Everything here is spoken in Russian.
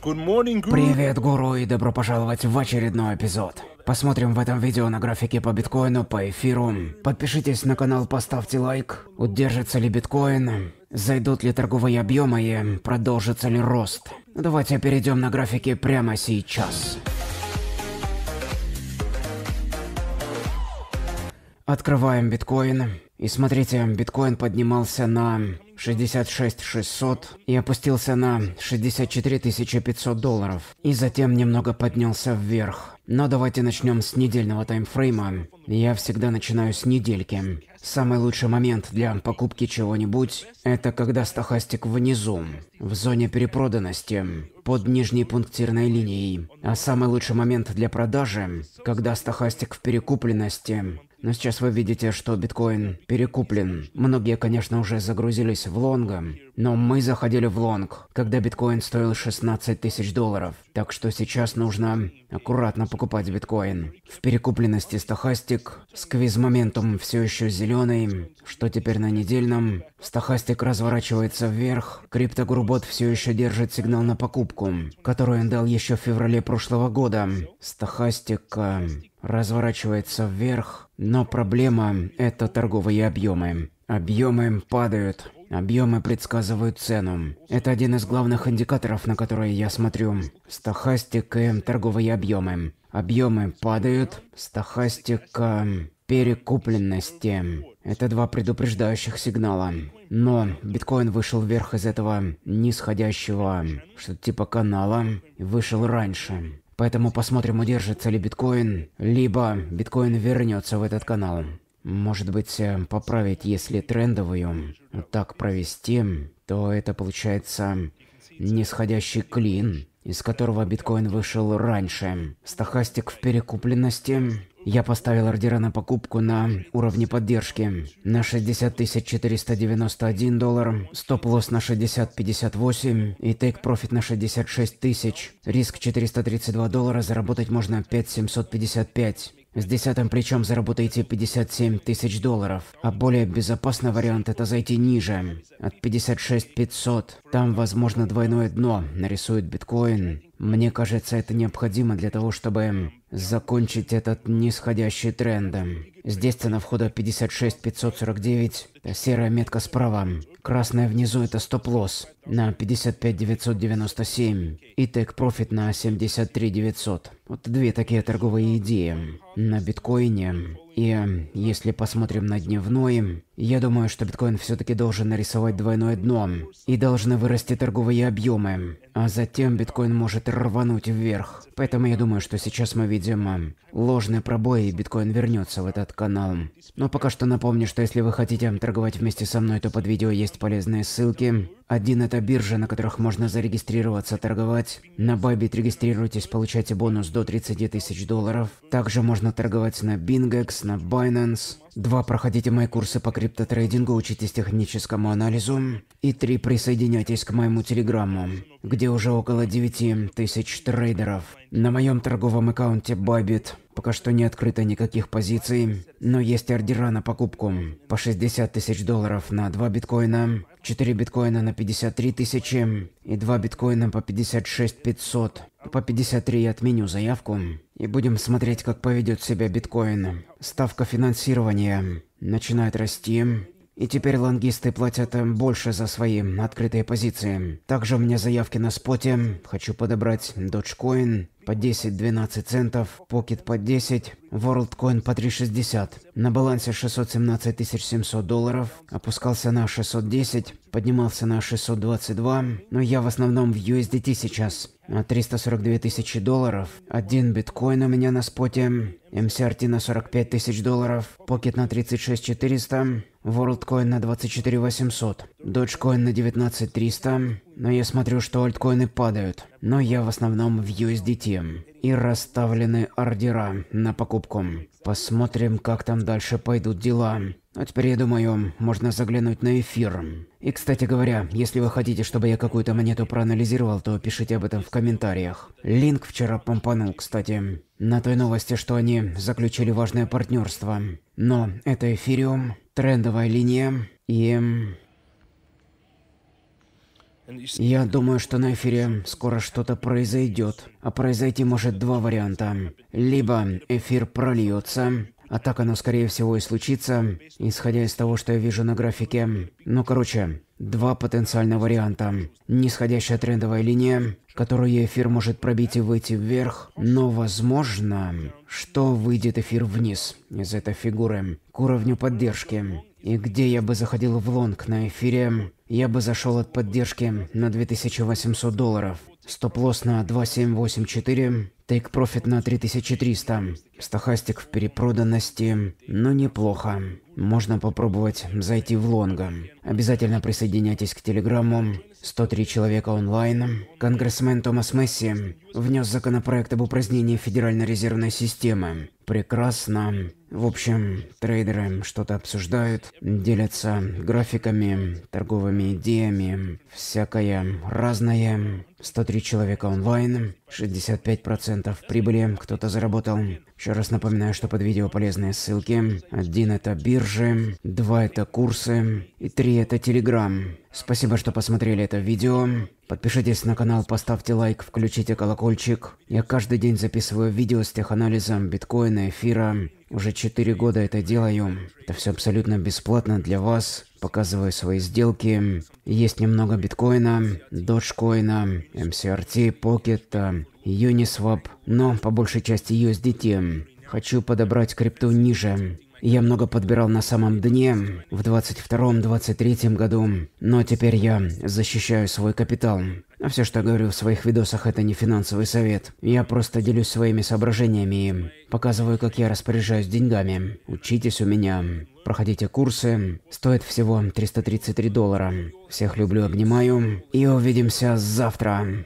Привет, гуру, и добро пожаловать в очередной эпизод. Посмотрим в этом видео на графике по биткоину, по эфиру. Подпишитесь на канал, поставьте лайк. Удержится ли биткоин? Зайдут ли торговые объемы и продолжится ли рост? Давайте перейдем на графике прямо сейчас. Открываем биткоин. И смотрите, биткоин поднимался на 66 600 и опустился на 64 500 долларов. И затем немного поднялся вверх. Но давайте начнем с недельного таймфрейма. Я всегда начинаю с недельки. Самый лучший момент для покупки чего-нибудь – это когда стохастик внизу, в зоне перепроданности, под нижней пунктирной линией. А самый лучший момент для продажи – когда стохастик в перекупленности, но сейчас вы видите, что биткоин перекуплен. Многие, конечно, уже загрузились в лонгом. Но мы заходили в лонг, когда биткоин стоил 16 тысяч долларов. Так что сейчас нужно аккуратно покупать биткоин. В перекупленности стахастик, сквиз моментум все еще зеленый, что теперь на недельном. Стахастик разворачивается вверх, криптогрубот все еще держит сигнал на покупку, который он дал еще в феврале прошлого года. Стахастик э, разворачивается вверх, но проблема – это торговые объемы. Объемы падают, Объемы предсказывают цену. Это один из главных индикаторов, на которые я смотрю. Стохастика – торговые объемы. Объемы падают, стохастика э, – перекупленности. Это два предупреждающих сигнала. Но биткоин вышел вверх из этого нисходящего, что-то типа канала, вышел раньше. Поэтому посмотрим, удержится ли биткоин, либо биткоин вернется в этот канал. Может быть, э, поправить, если трендовую так провести, то это получается нисходящий клин, из которого биткоин вышел раньше. Стохастик в перекупленности. Я поставил ордера на покупку на уровне поддержки на 60 491 доллар, стоп-лосс на 60.58 и тейк-профит на 66 тысяч. Риск 432 доллара, заработать можно 5755. С десятым плечом заработаете 57 тысяч долларов, а более безопасный вариант это зайти ниже, от 56 500. Там, возможно, двойное дно, нарисует биткоин. Мне кажется, это необходимо для того, чтобы закончить этот нисходящий тренд. Здесь цена входа 56 549, э, серая метка справа, красная внизу это стоп-лосс на 55 997 и тег профит на 73 900. Вот две такие торговые идеи на биткоине. И э, если посмотрим на дневной, я думаю, что биткоин все-таки должен нарисовать двойное дно, и должны вырасти торговые объемы, а затем биткоин может рвануть вверх. Поэтому я думаю, что сейчас мы видим э, ложный пробой, и биткоин вернется в этот канал. Но пока что напомню, что если вы хотите торговать вместе со мной, то под видео есть полезные ссылки. Один это биржа, на которых можно зарегистрироваться, торговать. На Bybit регистрируйтесь, получайте бонус до 30 тысяч долларов. Также можно торговать на Bingex, на Binance. Два, проходите мои курсы по крипто криптотрейдингу, учитесь техническому анализу. И три, присоединяйтесь к моему телеграмму, где уже около 9 тысяч трейдеров. На моем торговом аккаунте Bybit пока что не открыто никаких позиций, но есть ордера на покупку по 60 тысяч долларов на 2 биткоина, 4 биткоина на 53 тысячи и 2 биткоина по 56 500. По 53 я отменю заявку. И будем смотреть, как поведет себя биткоин. Ставка финансирования начинает расти. И теперь лонгисты платят больше за свои открытые позиции. Также у меня заявки на споте. Хочу подобрать Dogecoin по 10-12 центов, Pocket по 10, WorldCoin по 3,60. На балансе 617 700 долларов, опускался на 610, поднимался на 622, но я в основном в USDT сейчас. На 342 тысячи долларов, один биткоин у меня на споте, MCRT на 45 тысяч долларов, Pocket на 36 400, WorldCoin на 24 800, Dogecoin на 19 300, но я смотрю, что альткоины падают. Но я в основном в USDT. И расставлены ордера на покупку. Посмотрим, как там дальше пойдут дела. А теперь, я думаю, можно заглянуть на эфир. И, кстати говоря, если вы хотите, чтобы я какую-то монету проанализировал, то пишите об этом в комментариях. Линк вчера помпанул, кстати, на той новости, что они заключили важное партнерство. Но это эфириум, трендовая линия и... Я думаю, что на эфире скоро что-то произойдет. А произойти может два варианта. Либо эфир прольется, а так оно, скорее всего, и случится, исходя из того, что я вижу на графике. Ну, короче, два потенциальных варианта. Нисходящая трендовая линия, которую эфир может пробить и выйти вверх, но, возможно, что выйдет эфир вниз из этой фигуры к уровню поддержки. И где я бы заходил в лонг на эфире, я бы зашел от поддержки на 2800 долларов. Стоп-лосс на 2784. Тейк-профит на 3300. Стохастик в перепроданности, но неплохо. Можно попробовать зайти в лонга. Обязательно присоединяйтесь к телеграмму. 103 человека онлайн. Конгрессмен Томас Месси внес законопроект об упразднении Федеральной резервной системы. Прекрасно. В общем, трейдеры что-то обсуждают, делятся графиками, торговыми идеями, всякое разное. 103 человека онлайн. 65% прибыли кто-то заработал. Еще раз напоминаю, что под видео полезные ссылки. Один это биржи, два это курсы и три это телеграм. Спасибо, что посмотрели это видео. Подпишитесь на канал, поставьте лайк, включите колокольчик. Я каждый день записываю видео с теханализом биткоина, эфира. Уже 4 года это делаю. Это все абсолютно бесплатно для вас. Показываю свои сделки. Есть немного биткоина, доджкоина, MCRT, Pocket, Uniswap, но по большей части USDT. Хочу подобрать крипту ниже. Я много подбирал на самом дне в 22-23 году, но теперь я защищаю свой капитал. А все, что говорю в своих видосах, это не финансовый совет. Я просто делюсь своими соображениями и показываю, как я распоряжаюсь деньгами. Учитесь у меня. Проходите курсы. Стоит всего 333 доллара. Всех люблю, обнимаю. И увидимся завтра.